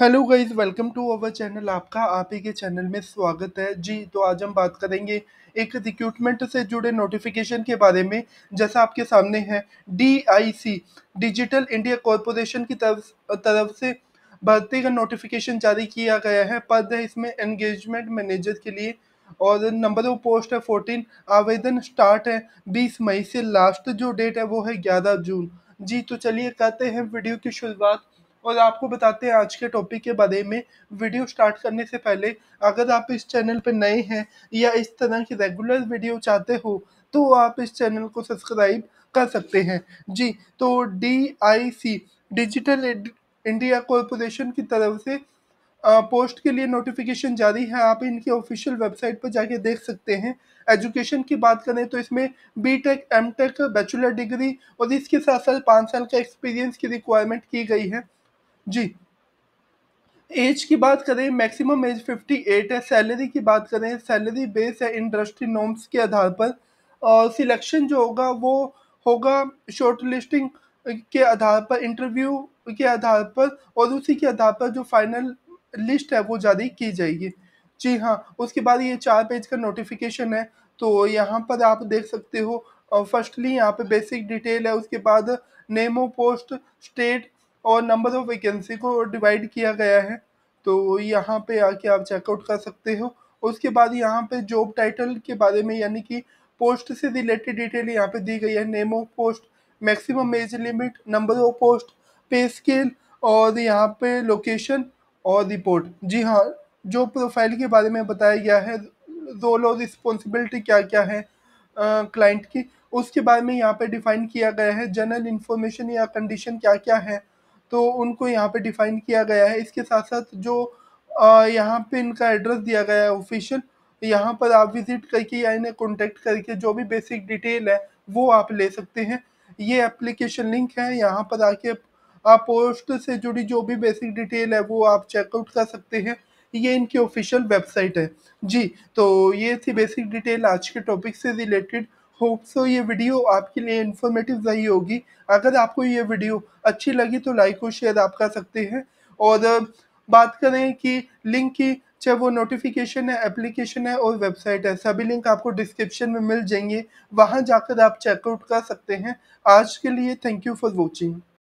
hello guys welcome to our channel आपका आप ही के चैनल में स्वागत है जी तो आज हम बात करेंगे एक रिक्रूटमेंट से जुड़े नोटिफिकेशन के बारे में जैसा आपके सामने है डीआईसी डिजिटल इंडिया कॉरपोरेशन की तरफ तरफ से भर्ती का नोटिफिकेशन जारी किया गया है पद है इसमें एंगेजमेंट मैनेजर के लिए और नंबर ऑफ पोस्ट है फोर्टीन आवेदन स्टार्ट है बीस मई से लास्ट जो डेट है वो है ग्यारह जून जी तो चलिए करते हैं वीडियो की शुरुआत और आपको बताते हैं आज के टॉपिक के बारे में वीडियो स्टार्ट करने से पहले अगर आप इस चैनल पर नए हैं या इस तरह की रेगुलर वीडियो चाहते हो तो आप इस चैनल को सब्सक्राइब कर सकते हैं जी तो D I C digital India corporation की तरफ से पोस्ट के लिए नोटिफिकेशन जारी है आप इनकी ऑफिशियल वेबसाइट पर जाके देख सकते हैं एजुकेशन की बात करें तो इसमें B tech M tech bachelor degree और इसके साथ साथ पाँच साल का एक्सपीरियंस की रिक्वायरमेंट की गई है जी एज की बात करें मैक्सिमम एज 58 है सैलरी की बात करें सैलरी बेस है इंडस्ट्री नॉर्म्स के आधार पर और सिलेक्शन जो होगा वो होगा शॉर्ट लिस्टिंग के आधार पर इंटरव्यू के आधार पर और उसी के आधार पर जो फाइनल लिस्ट है वो जारी की जाएगी जी हाँ उसके बाद ये चार पेज का नोटिफिकेशन है तो यहाँ पर आप देख सकते हो फर्स्टली यहाँ पे बेसिक डिटेल है उसके बाद नेमो पोस्ट स्टेट और नंबर ऑफ वैकेंसी को डिवाइड किया गया है तो यहाँ पे आके आप चेकआउट कर सकते हो उसके बाद यहाँ पे जॉब टाइटल के बारे में यानी कि पोस्ट से रिलेटेड डिटेल यहाँ पे दी गई है name of post maximum age limit number of post pay scale और यहाँ पे लोकेशन और रिपोर्ट जी हाँ जो प्रोफाइल के बारे में बताया गया है रोल और रिस्पॉन्सिबिलिटी क्या क्या है क्लाइंट की उसके बारे में यहाँ पे डिफाइन किया गया है जनरल इन्फॉर्मेशन या कंडीशन क्या क्या है तो उनको यहाँ पे डिफाइन किया गया है इसके साथ साथ जो यहाँ पे इनका एड्रेस दिया गया है ऑफिशियल यहाँ पर आप विज़िट करके या इन्हें कॉन्टेक्ट करके जो भी बेसिक डिटेल है वो आप ले सकते हैं ये एप्लीकेशन लिंक है यहाँ पर आके आप पोस्ट से जुड़ी जो भी बेसिक डिटेल है वो आप चेकआउट कर सकते हैं ये इनकी ऑफिशियल वेबसाइट है जी तो ये थी बेसिक डिटेल आज के टॉपिक से रिलेटेड होप सो ये वीडियो आपके लिए इन्फॉर्मेटिव रही होगी अगर आपको ये वीडियो अच्छी लगी तो लाइक और शेयर आप कर सकते हैं और बात करें कि लिंक की चाहे वो नोटिफिकेशन है एप्लीकेशन है और वेबसाइट है सभी लिंक आपको डिस्क्रिप्शन में मिल जाएंगे वहाँ जाकर आप चेकआउट कर सकते हैं आज के लिए थैंक यू फॉर वॉचिंग